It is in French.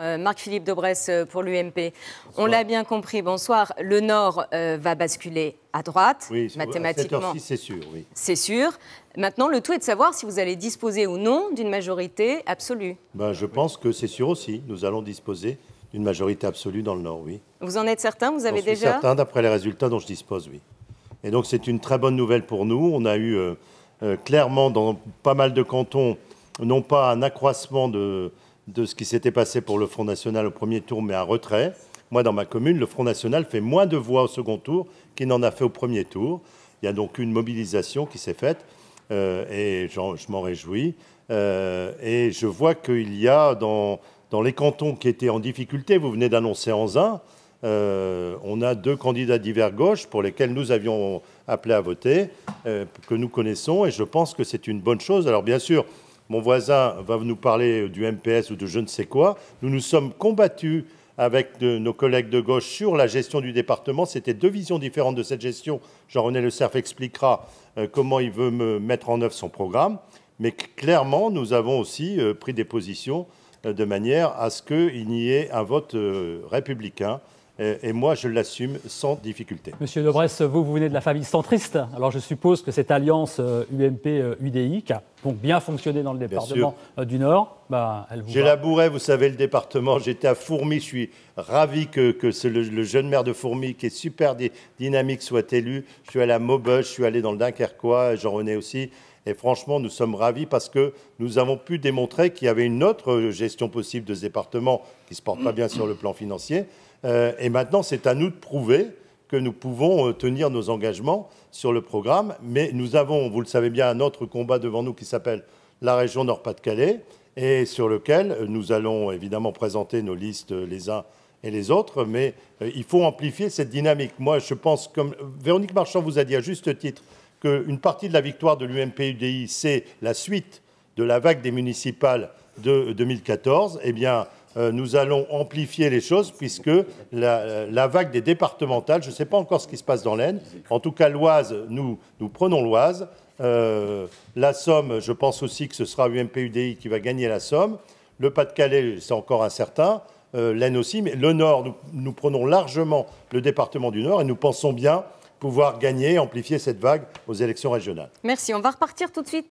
Euh, Marc-Philippe Dobresse euh, pour l'UMP. On l'a bien compris, bonsoir. Le Nord euh, va basculer à droite, oui, mathématiquement. c'est sûr, C'est sûr. Maintenant, le tout est de savoir si vous allez disposer ou non d'une majorité absolue. Ben, je pense que c'est sûr aussi. Nous allons disposer d'une majorité absolue dans le Nord, oui. Vous en êtes certain Vous avez déjà Je suis certain d'après les résultats dont je dispose, oui. Et donc, c'est une très bonne nouvelle pour nous. On a eu clairement dans pas mal de cantons, non pas un accroissement de de ce qui s'était passé pour le Front National au premier tour, mais un retrait. Moi, dans ma commune, le Front National fait moins de voix au second tour qu'il n'en a fait au premier tour. Il y a donc une mobilisation qui s'est faite, euh, et je m'en réjouis. Euh, et je vois qu'il y a dans, les cantons qui étaient en difficulté, vous venez d'annoncer en euh, on a deux candidats divers gauche pour lesquels nous avions appelé à voter, euh, que nous connaissons, et je pense que c'est une bonne chose. Alors bien sûr, mon voisin va nous parler du MPS ou de je ne sais quoi. Nous nous sommes combattus avec nos collègues de gauche sur la gestion du département. C'était deux visions différentes de cette gestion. Jean-René Le Cerf expliquera euh, comment il veut mettre en œuvre son programme. Mais clairement, nous avons aussi euh, pris des positions euh, de manière à ce qu'il n'y ait un vote républicain euh, et moi, je l'assume sans difficulté. Monsieur Debresse, vous, vous venez de la famille centriste. Alors, je suppose que cette alliance UMP-UDI, euh, euh, qui a donc bien fonctionné dans le département du Nord, bah, elle vous. J'ai labouré, vous savez, le département. J'étais à Fourmi. Je suis ravi que, le, jeune maire de Fourmi, qui est super dynamique, soit élu. Je suis allé à Maubeuge, je suis allé dans le Dunkerquois, Jean-René aussi. Et franchement, nous sommes ravis parce que nous avons pu démontrer qu'il y avait une autre gestion possible de ce département qui ne se porte pas bien sur le plan financier. Euh, et maintenant, c'est à nous de prouver que nous pouvons euh, tenir nos engagements sur le programme. Mais nous avons, vous le savez bien, un autre combat devant nous qui s'appelle la région Nord-Pas-de-Calais et sur lequel euh, nous allons évidemment présenter nos listes les uns et les autres, mais il faut amplifier cette dynamique. Moi, je pense, comme Véronique Marchand vous a dit à juste titre, une partie de la victoire de l'UMPUDI c'est la suite de la vague des municipales de 2014, euh, eh bien, euh, nous allons amplifier les choses puisque euh, la, vague des départementales, je ne sais pas encore ce qui se passe dans l'Aisne, en tout cas l'Oise, nous, prenons l'Oise. la Somme, je pense aussi que ce sera ump qui va gagner la Somme. Le Pas-de-Calais, c'est encore incertain. L'Aisne aussi, mais le Nord, nous, prenons largement le département du Nord et nous pensons bien pouvoir gagner, amplifier cette vague aux élections régionales. Merci. On va repartir tout de suite